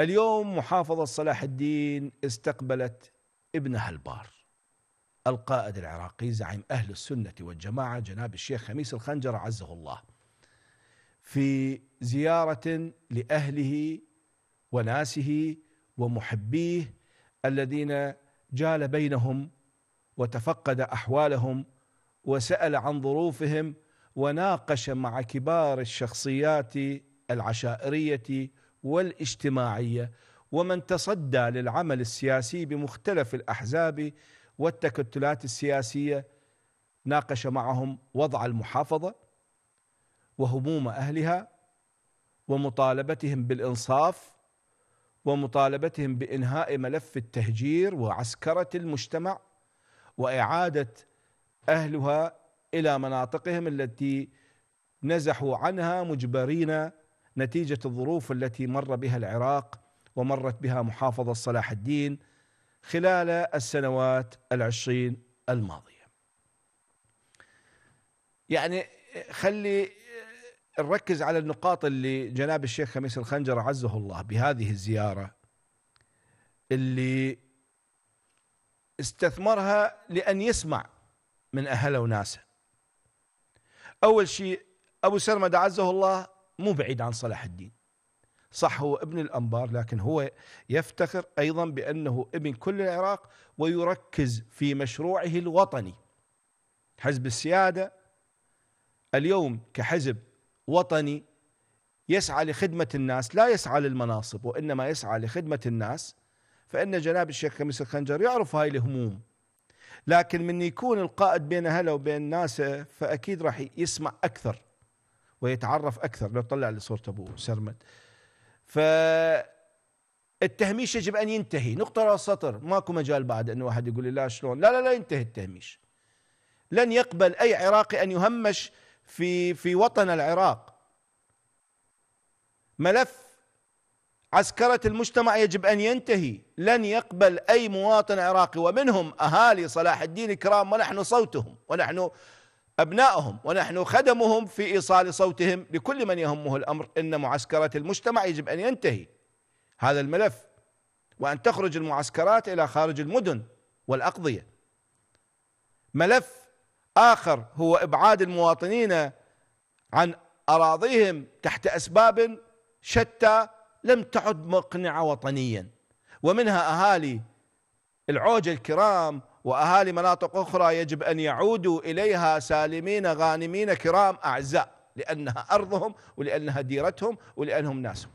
اليوم محافظة صلاح الدين استقبلت ابنها البار القائد العراقي زعيم أهل السنة والجماعة جناب الشيخ خميس الخنجر عزه الله في زيارة لأهله وناسه ومحبيه الذين جال بينهم وتفقد أحوالهم وسأل عن ظروفهم وناقش مع كبار الشخصيات العشائرية والاجتماعية ومن تصدى للعمل السياسي بمختلف الأحزاب والتكتلات السياسية ناقش معهم وضع المحافظة وهموم أهلها ومطالبتهم بالإنصاف ومطالبتهم بإنهاء ملف التهجير وعسكرة المجتمع وإعادة أهلها إلى مناطقهم التي نزحوا عنها مجبرين نتيجه الظروف التي مر بها العراق ومرت بها محافظه صلاح الدين خلال السنوات العشرين الماضيه. يعني خلي نركز على النقاط اللي جناب الشيخ خميس الخنجر عزه الله بهذه الزياره اللي استثمرها لان يسمع من اهله وناسه. اول شيء ابو سرمد عزه الله مو بعيد عن صلاح الدين صح هو ابن الأنبار لكن هو يفتخر أيضا بأنه ابن كل العراق ويركز في مشروعه الوطني حزب السيادة اليوم كحزب وطني يسعى لخدمة الناس لا يسعى للمناصب وإنما يسعى لخدمة الناس فإن جناب الشيخ كميس الخنجر يعرف هاي الهموم لكن من يكون القائد بين اهله وبين ناسه فأكيد راح يسمع أكثر ويتعرف اكثر لو طلع لي صوره ابوه سرمد ف التهميش يجب ان ينتهي نقطه راس سطر ماكو مجال بعد انه واحد يقول لي لا شلون لا لا لا ينتهي التهميش لن يقبل اي عراقي ان يهمش في في وطن العراق ملف عسكرة المجتمع يجب أن ينتهي لن يقبل أي مواطن عراقي ومنهم أهالي صلاح الدين الكرام ونحن صوتهم ونحن أبنائهم ونحن خدمهم في إيصال صوتهم لكل من يهمه الأمر إن معسكرات المجتمع يجب أن ينتهي هذا الملف وأن تخرج المعسكرات إلى خارج المدن والأقضية ملف آخر هو إبعاد المواطنين عن أراضيهم تحت أسباب شتى لم تعد مقنعة وطنيا ومنها أهالي العوج الكرام وأهالي مناطق أخرى يجب أن يعودوا إليها سالمين غانمين كرام أعزاء لأنها أرضهم ولأنها ديرتهم ولأنهم ناسهم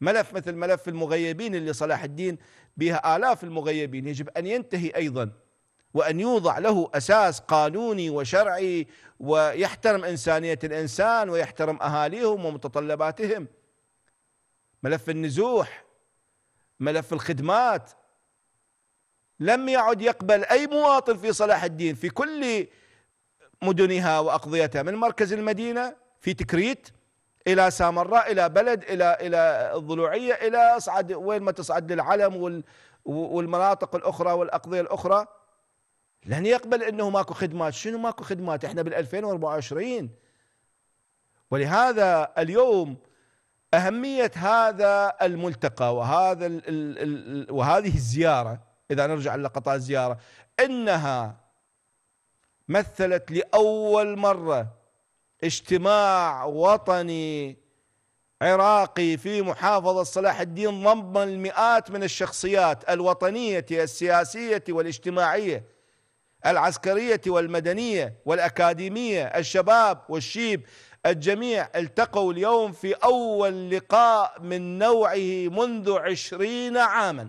ملف مثل ملف المغيبين اللي صلاح الدين بها آلاف المغيبين يجب أن ينتهي أيضا وأن يوضع له أساس قانوني وشرعي ويحترم إنسانية الإنسان ويحترم أهاليهم ومتطلباتهم ملف النزوح ملف الخدمات لم يعد يقبل أي مواطن في صلاح الدين في كل مدنها وأقضيتها من مركز المدينة في تكريت إلى سامراء إلى بلد إلى إلى الضلوعية إلى أصعد وين ما تصعد للعلم والمناطق الأخرى والأقضية الأخرى لن يقبل أنه ماكو خدمات شنو ماكو خدمات إحنا بال2024 ولهذا اليوم أهمية هذا الملتقى وهذا الـ الـ الـ وهذه الزيارة إذا نرجع لقطاع الزيارة إنها مثلت لأول مرة اجتماع وطني عراقي في محافظة صلاح الدين ضم المئات من الشخصيات الوطنية السياسية والاجتماعية العسكرية والمدنية والأكاديمية الشباب والشيب الجميع التقوا اليوم في أول لقاء من نوعه منذ عشرين عاماً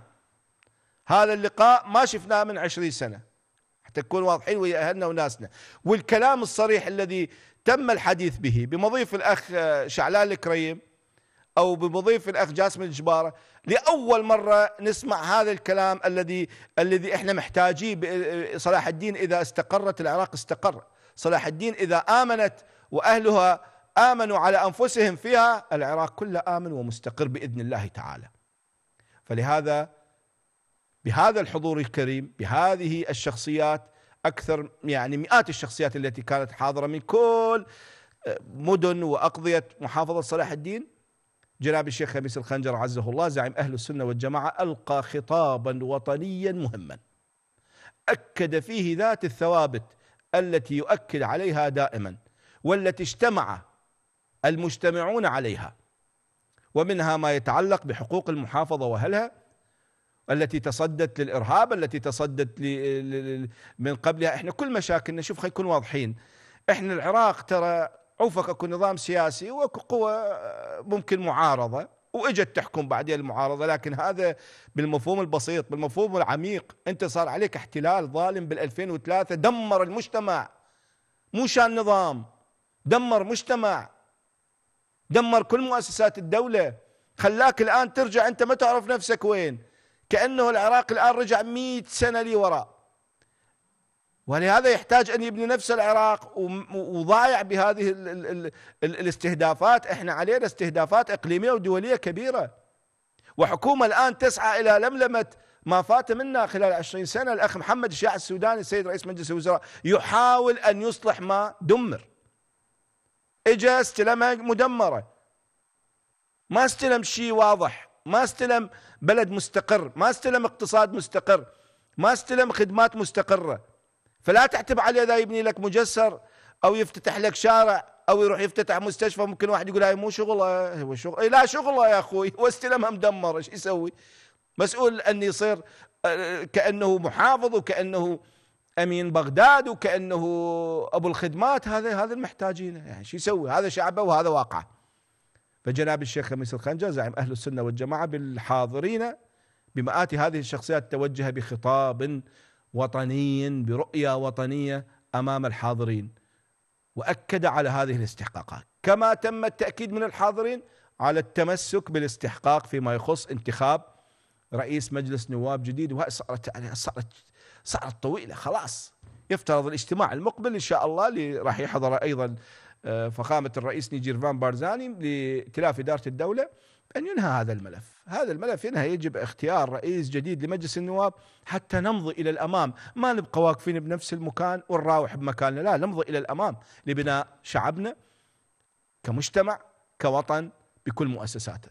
هذا اللقاء ما شفناه من عشرين سنة حتى نكون واضحين ويا أهلنا وناسنا والكلام الصريح الذي تم الحديث به بمضيف الأخ آه، شعلان الكريم أو بمضيف الأخ جاسم الجبارة لأول مرة نسمع هذا الكلام الذي الذي إحنا محتاجيه آه، آه، صلاح الدين إذا استقرت العراق استقر صلاح الدين إذا آمنت وأهلها آمنوا على أنفسهم فيها العراق كله آمن ومستقر بإذن الله تعالى فلهذا بهذا الحضور الكريم بهذه الشخصيات أكثر يعني مئات الشخصيات التي كانت حاضرة من كل آه، مدن وأقضية محافظة صلاح الدين جناب الشيخ خميس الخنجر عزه الله زعيم أهل السنة والجماعة ألقى خطابا وطنيا مهما أكد فيه ذات الثوابت التي يؤكد عليها دائما والتي اجتمع المجتمعون عليها ومنها ما يتعلق بحقوق المحافظة وأهلها التي تصدت للارهاب التي تصدت من قبلها احنا كل مشاكلنا شوف خلينا نكون واضحين احنا العراق ترى عوفك اكو نظام سياسي وقوة ممكن معارضة واجت تحكم بعدين المعارضة لكن هذا بالمفهوم البسيط بالمفهوم العميق انت صار عليك احتلال ظالم بال2003 دمر المجتمع مو شان نظام دمر مجتمع دمر كل مؤسسات الدولة خلاك الآن ترجع أنت ما تعرف نفسك وين كأنه العراق الآن رجع مئة سنة لوراء ولهذا يحتاج أن يبني نفس العراق وضايع بهذه الـ الـ الـ الـ الاستهدافات احنا علينا استهدافات إقليمية ودولية كبيرة وحكومة الآن تسعى إلى لملمة ما فات منا خلال 20 سنة الأخ محمد الشياع السوداني السيد رئيس مجلس الوزراء يحاول أن يصلح ما دمر إجا استلمها مدمرة ما استلم شيء واضح ما استلم بلد مستقر ما استلم اقتصاد مستقر ما استلم خدمات مستقرة فلا تعتب عليه إذا يبني لك مجسر أو يفتتح لك شارع أو يروح يفتتح مستشفى ممكن واحد يقول هاي مو شغله هو شغل لا شغله يا أخوي واستلمها مدمرة مدمر ايش يسوي مسؤول أن يصير آه، كأنه محافظ وكأنه امين بغداد وكانه ابو الخدمات هذا هذا المحتاجين يعني شو يسوي هذا شعبه وهذا واقعه فجناب الشيخ خميس الخنجر زعيم أهل السنة والجماعة بالحاضرين بمئات هذه الشخصيات توجه بخطاب وطني برؤية وطنية أمام الحاضرين وأكد على هذه الاستحقاقات كما تم التأكيد من الحاضرين على التمسك بالاستحقاق فيما يخص انتخاب رئيس مجلس نواب جديد وهي صارت يعني صارت صارت طويله خلاص يفترض الاجتماع المقبل ان شاء الله اللي راح يحضر ايضا آه، فخامة الرئيس نيجيرفان بارزاني لائتلاف إدارة الدولة أن ينهى هذا الملف هذا الملف ينهى يجب اختيار رئيس جديد لمجلس النواب حتى نمضي إلى الأمام ما نبقى واقفين بنفس المكان ونراوح بمكاننا لا نمضي إلى الأمام لبناء شعبنا كمجتمع كوطن بكل مؤسساته